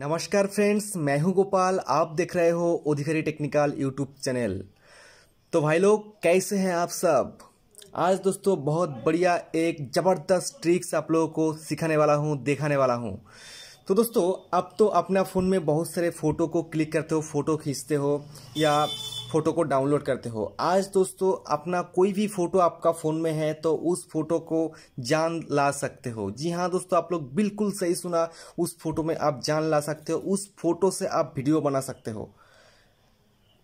नमस्कार फ्रेंड्स मैं हूं गोपाल आप देख रहे हो अधिकारी टेक्निकल यूट्यूब चैनल तो भाई लोग कैसे हैं आप सब आज दोस्तों बहुत बढ़िया एक ज़बरदस्त ट्रिक्स आप लोगों को सिखाने वाला हूं दिखाने वाला हूं तो दोस्तों आप तो अपना फ़ोन में बहुत सारे फ़ोटो को क्लिक करते हो फ़ोटो खींचते हो या फोटो को डाउनलोड करते हो आज दोस्तों अपना कोई भी फोटो आपका फ़ोन में है तो उस फोटो को जान ला सकते हो जी हाँ दोस्तों आप लोग बिल्कुल सही सुना उस फोटो में आप जान ला सकते हो उस फोटो से आप वीडियो बना सकते हो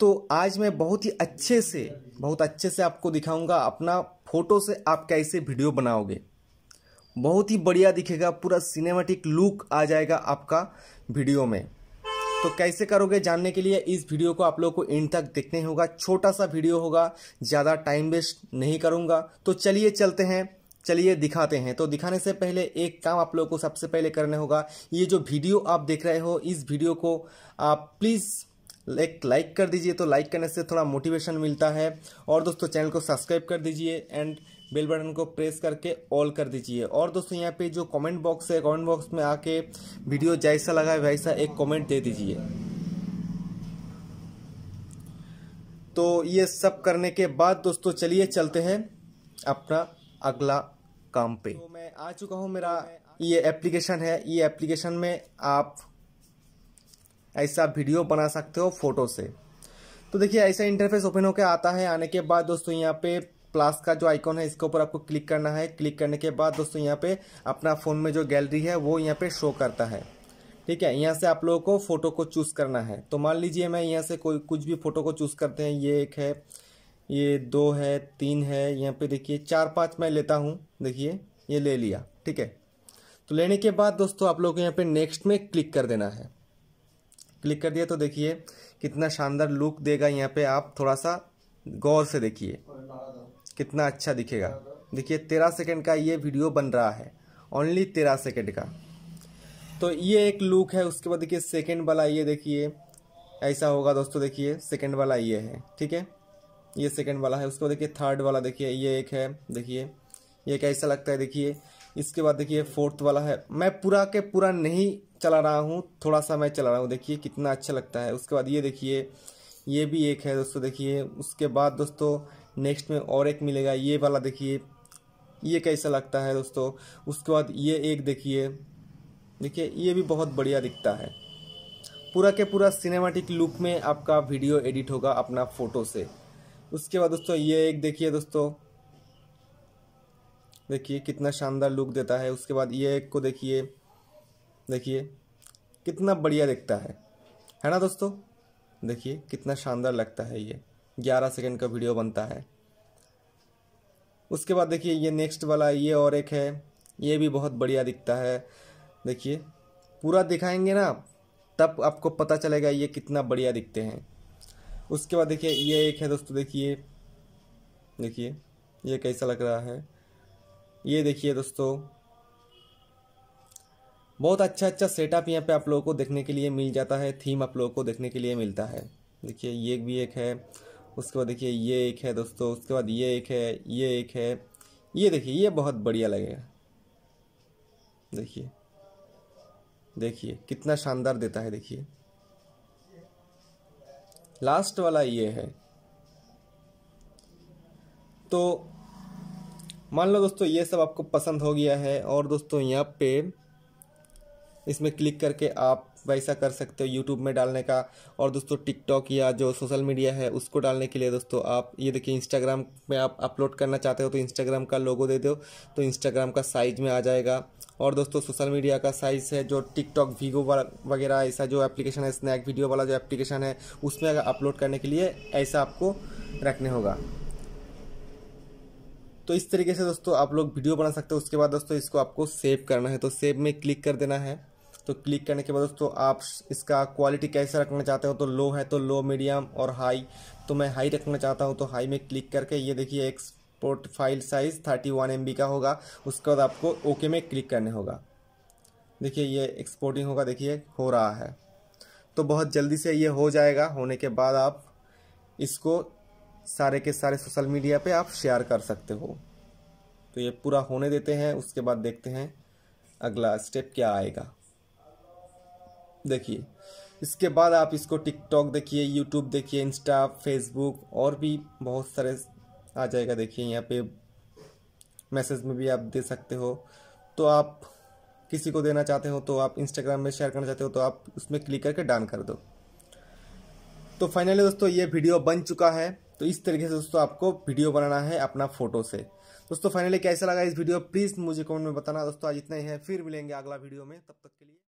तो आज मैं बहुत ही अच्छे से बहुत अच्छे से आपको दिखाऊंगा अपना फोटो से आप कैसे वीडियो बनाओगे बहुत ही बढ़िया दिखेगा पूरा सिनेमेटिक लुक आ जाएगा आपका वीडियो में तो कैसे करोगे जानने के लिए इस वीडियो को आप लोग को एंड तक देखने होगा छोटा सा वीडियो होगा ज़्यादा टाइम वेस्ट नहीं करूँगा तो चलिए चलते हैं चलिए दिखाते हैं तो दिखाने से पहले एक काम आप लोगों को सबसे पहले करना होगा ये जो वीडियो आप देख रहे हो इस वीडियो को आप प्लीज़ एक लाइक कर दीजिए तो लाइक करने से थोड़ा मोटिवेशन मिलता है और दोस्तों चैनल को सब्सक्राइब कर दीजिए एंड बेल बटन को प्रेस करके ऑल कर दीजिए और दोस्तों यहाँ पे जो कमेंट बॉक्स है कमेंट बॉक्स में आके वीडियो जैसा लगा है वैसा एक कमेंट दे दीजिए तो ये सब करने के बाद दोस्तों चलिए चलते हैं अपना अगला काम पे तो मैं आ चुका हूँ मेरा ये एप्लीकेशन है ये एप्लीकेशन में आप ऐसा आप वीडियो बना सकते हो फोटो से तो देखिए ऐसा इंटरफेस ओपन होकर आता है आने के बाद दोस्तों यहाँ पे प्लस का जो आइकॉन है इसके ऊपर आपको क्लिक करना है क्लिक करने के बाद दोस्तों यहाँ पे अपना फ़ोन में जो गैलरी है वो यहाँ पे शो करता है ठीक है यहाँ से आप लोगों को फ़ोटो को चूज़ करना है तो मान लीजिए मैं यहाँ से कोई कुछ भी फ़ोटो को चूज़ करते हैं ये एक है ये दो है तीन है यहाँ पे देखिए चार पाँच मैं लेता हूँ देखिए ये ले लिया ठीक है तो लेने के बाद दोस्तों आप लोग को यहाँ पे नेक्स्ट में क्लिक कर देना है क्लिक कर दिया तो देखिए कितना शानदार लुक देगा यहाँ पे आप थोड़ा सा गौर से देखिए कितना अच्छा दिखेगा देखिए तेरह सेकेंड का ये वीडियो बन रहा है ओनली तेरह सेकेंड का तो ये एक लुक है उसके बाद देखिए सेकेंड वाला ये देखिए ऐसा होगा दोस्तों देखिए सेकेंड वाला ये है ठीक है ये सेकेंड वाला है उसको देखिए थर्ड वाला देखिए ये एक है देखिए ये कैसा लगता है देखिए इसके बाद देखिए फोर्थ वाला है मैं पूरा के पूरा नहीं चला रहा हूँ थोड़ा सा मैं चला रहा हूँ देखिए कितना अच्छा लगता है उसके बाद ये देखिए ये भी एक है दोस्तों देखिए उसके बाद दोस्तों नेक्स्ट में और एक मिलेगा ये वाला देखिए ये कैसा लगता है दोस्तों उसके बाद ये एक देखिए देखिए ये भी बहुत बढ़िया दिखता है पूरा के पूरा सिनेमेटिक लुक में आपका वीडियो एडिट होगा अपना फ़ोटो से उसके बाद दोस्तों ये एक देखिए दोस्तों देखिए कितना शानदार लुक देता है उसके बाद ये एक को देखिए देखिए कितना बढ़िया दिखता है है ना दोस्तों देखिए कितना शानदार लगता है ये 11 सेकंड का वीडियो बनता है उसके बाद देखिए ये नेक्स्ट वाला ये और एक है ये भी बहुत बढ़िया दिखता है देखिए पूरा दिखाएंगे ना तब आपको पता चलेगा ये कितना बढ़िया दिखते हैं उसके बाद देखिए ये एक है दोस्तों देखिए देखिए ये कैसा लग रहा है ये देखिए दोस्तों बहुत अच्छा अच्छा सेटअप यहाँ पे आप लोगों को देखने के लिए मिल जाता है थीम आप लोगों को देखने के लिए मिलता है देखिए ये भी एक है उसके बाद देखिए ये एक है दोस्तों उसके बाद ये एक है ये एक है ये देखिए ये बहुत बढ़िया लगेगा देखिए देखिए कितना शानदार देता है देखिए लास्ट वाला ये है तो मान लो दोस्तों ये सब आपको पसंद हो गया है और दोस्तों यहाँ पे इसमें क्लिक करके आप वैसा कर सकते हो यूट्यूब में डालने का और दोस्तों टिकटॉक या जो सोशल मीडिया है उसको डालने के लिए दोस्तों आप ये देखिए इंस्टाग्राम में आप अपलोड करना चाहते हो तो इंस्टाग्राम का लोगो दे दो तो इंस्टाग्राम का साइज में आ जाएगा और दोस्तों सोशल मीडिया का साइज़ है जो टिकटॉक वीवो वगैरह ऐसा जो एप्लीकेशन है स्नैक वीडियो वाला जो एप्लीकेशन है उसमें अगर अपलोड करने के लिए ऐसा आपको रखने होगा तो इस तरीके से दोस्तों आप लोग वीडियो बना सकते हो उसके बाद दोस्तों इसको आपको सेव करना है तो सेव में क्लिक कर देना है तो क्लिक करने के बाद दोस्तों आप इसका क्वालिटी कैसे रखना चाहते हो तो लो है तो लो मीडियम और हाई तो मैं हाई रखना चाहता हूँ तो हाई में क्लिक करके ये देखिए export file size thirty one का होगा उसके बाद आपको ओके में क्लिक करने होगा देखिए ये एक्सपोर्टिंग होगा देखिए हो रहा है तो बहुत जल्दी से ये हो जाएगा होने के बाद आप इसको सारे के सारे सोशल मीडिया पे आप शेयर कर सकते हो तो ये पूरा होने देते हैं उसके बाद देखते हैं अगला स्टेप क्या आएगा देखिए इसके बाद आप इसको टिकटॉक देखिए यूट्यूब देखिए इंस्टा फेसबुक और भी बहुत सारे आ जाएगा देखिए यहाँ पे मैसेज में भी आप दे सकते हो तो आप किसी को देना चाहते हो तो आप इंस्टाग्राम में शेयर करना चाहते हो तो आप उसमें क्लिक करके डन कर दो तो फाइनली दोस्तों ये वीडियो बन चुका है तो इस तरीके से दोस्तों आपको वीडियो बनाना है अपना फोटो से दोस्तों फाइनली कैसा लगा इस वीडियो प्लीज़ मुझे कमेंट में बताना दोस्तों आज इतना ही है फिर मिलेंगे अगला वीडियो में तब तक के लिए